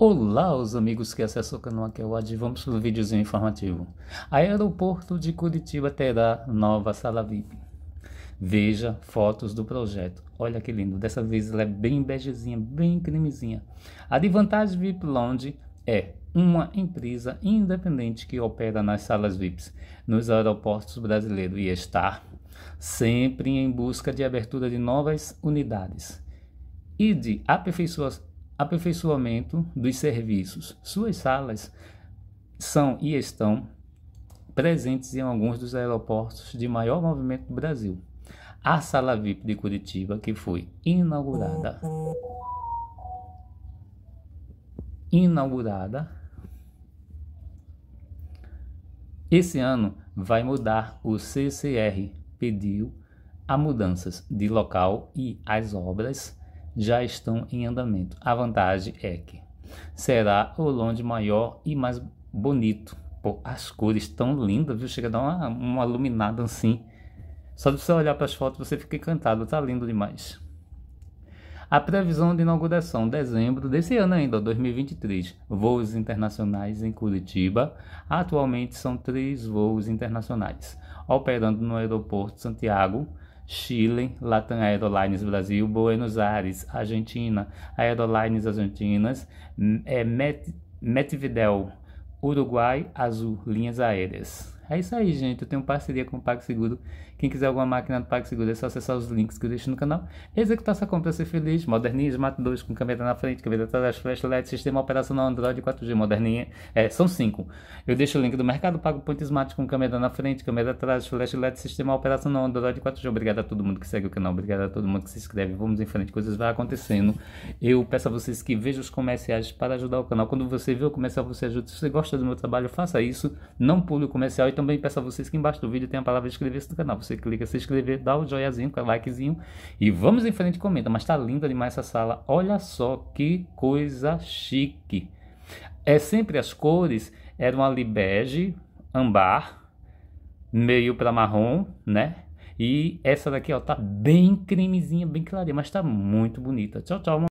Olá, os amigos que acessam o canal aqui é o Vamos para o videozinho informativo. Aeroporto de Curitiba terá nova sala VIP. Veja fotos do projeto. Olha que lindo. Dessa vez ela é bem begezinha, bem cremezinha. A de VIP Lounge é uma empresa independente que opera nas salas VIPs nos aeroportos brasileiros e está sempre em busca de abertura de novas unidades e de aperfeiçoar aperfeiçoamento dos serviços. Suas salas são e estão presentes em alguns dos aeroportos de maior movimento do Brasil. A sala VIP de Curitiba, que foi inaugurada inaugurada esse ano, vai mudar o CCR, pediu a mudanças de local e as obras já estão em andamento. A vantagem é que será o longe maior e mais bonito. Pô, as cores tão lindas, viu? Chega a dar uma, uma iluminada assim. Só de você olhar para as fotos você fica encantado, tá lindo demais. A previsão de inauguração dezembro desse ano ainda, 2023. Voos internacionais em Curitiba. Atualmente são três voos internacionais, operando no aeroporto Santiago, Chile, Latam Airlines Brasil, Buenos Aires, Argentina, Aerolines Argentinas, é, Met, Metividel, Uruguai, Azul, Linhas Aéreas. É isso aí, gente. Eu tenho parceria com o PagSeguro. Quem quiser alguma máquina do PagSeguro é só acessar os links que eu deixo no canal. Executar sua compra, ser feliz. Moderninha, Smart 2 com câmera na frente, câmera atrás, flash LED, sistema operacional Android 4G moderninha. É, são cinco. Eu deixo o link do Mercado Pago Ponte Smart com câmera na frente, câmera atrás, flash LED, sistema operacional Android 4G. Obrigado a todo mundo que segue o canal. Obrigado a todo mundo que se inscreve. Vamos em frente. Coisas vão acontecendo. Eu peço a vocês que vejam os comerciais para ajudar o canal. Quando você vê o comercial, você ajuda. Se você gosta do meu trabalho, faça isso. Não pule o comercial e também peço a vocês que embaixo do vídeo tem a palavra inscrever-se no canal. Você clica se inscrever, dá o joiazinho, o likezinho e vamos em frente e comenta. Mas tá linda demais essa sala. Olha só que coisa chique. É sempre as cores eram ali bege, ambar, meio para marrom, né? E essa daqui, ó, tá bem cremezinha, bem clarinha, mas tá muito bonita. Tchau, tchau.